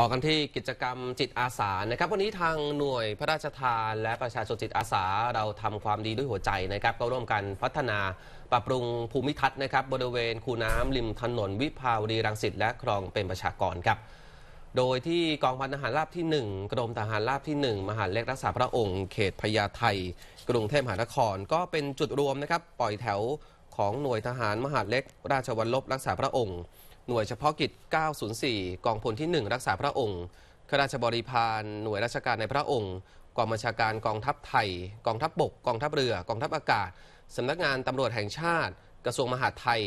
ต่อกันที่กิจกรรมจิตอาสานะครับวันนี้ทางหน่วยพระราชทานและประชาชนจิตอาสาเราทำความดีด้วยหัวใจนะครับก็ร่วมกันพัฒนาปรับปรุงภูมิทัศน์นะครับบริเวณคูน้ำริมถนนวิภาวดีรังสิตและคลองเป็นประชากรครับโดยที่กองพันทหารราบที่ 1 กรมทหารราบที่ 1 มหาเล็กรักษาพระองค์ เขตพญาไทกรุงเทพมหานครก็เป็นจุดรวมนะครับปล่อยแถวของหน่วยทหารมหาเล็กราชวัลลบรักษาพระองค์หน่วยเฉพาะกิจ 904 กองพลที่ 1 รักษาพระองค์ข้าราชบริพารหน่วยราชการในพระองค์ กองบัญชาการกองทัพไทย กองทัพบบกกองทัพเรือ กองทัพอากาศ สำนักงานตำรวจแห่งชาติ กระทรวงมหาดไทย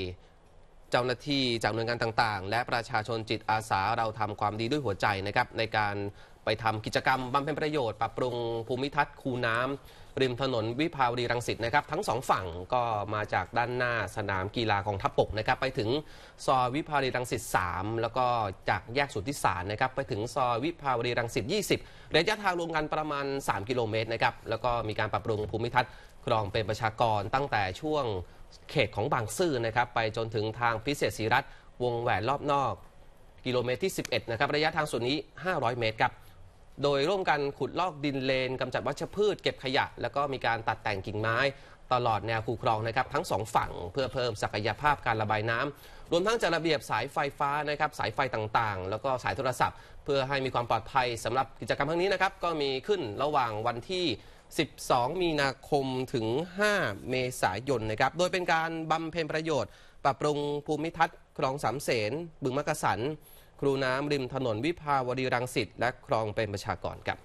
เจ้าหน้าที่จากหน่วยงานต่าง ๆ และประชาชนจิตอาสาเราทำความดีด้วยหัวใจนะครับในการไปทำกิจกรรมบำเพ็ญประโยชน์ ปรับปรุงภูมิทัศน์คูน้ำ ริมถนนวิภาวดีรังสิตนะครับทั้งสองฝั่งก็มาจากด้านหน้าสนามกีฬาของทัพบกนะครับไปถึงซอยวิภาวดีรังสิต3แล้วก็จากแยกสุทธิสารนะครับไปถึงซอยวิภาวดีรังสิต20 ระยะทางรวมกันประมาณ3กิโลเมตรนะครับ แล้วก็มีการปรับปรุงภูมิทัศน์ ครองเป็นประชากรตั้งแต่ช่วงเขตของบางซื่อนะครับไปจนถึงทางพิเศษศรีรัตน์วงแหวนรอบนอก กิโลเมตรที่ 11นะครับระยะทางส่วนนี้ 500 เมตรครับโดยร่วมกันขุดลอกดินเลนกำจัดวัชพืชเก็บขยะ แล้วก็มีการตัดแต่งกิ่งไม้ตลอดแนวคูคลองนะครับ ทั้งสองฝั่งเพื่อเพิ่มศักยภาพการระบายน้ำรวมทั้งจัดระเบียบสายไฟฟ้านะครับสายไฟต่างๆ แล้วก็สายโทรศัพท์ เพื่อให้มีความปลอดภัยสำหรับกิจกรรมครั้งนี้นะครับ ก็มีขึ้นระหว่างวันที่ 12 มีนาคมถึง 5 เมษายนนะครับโดยเป็นการบำเพ็ญประโยชน์ ปรับปรุงภูมิทัศน์คลองสามเสนบึงมกกะสันครูน้ำริมถนนวิภาวดีรังสิตและคลองเป็นประชากรครับ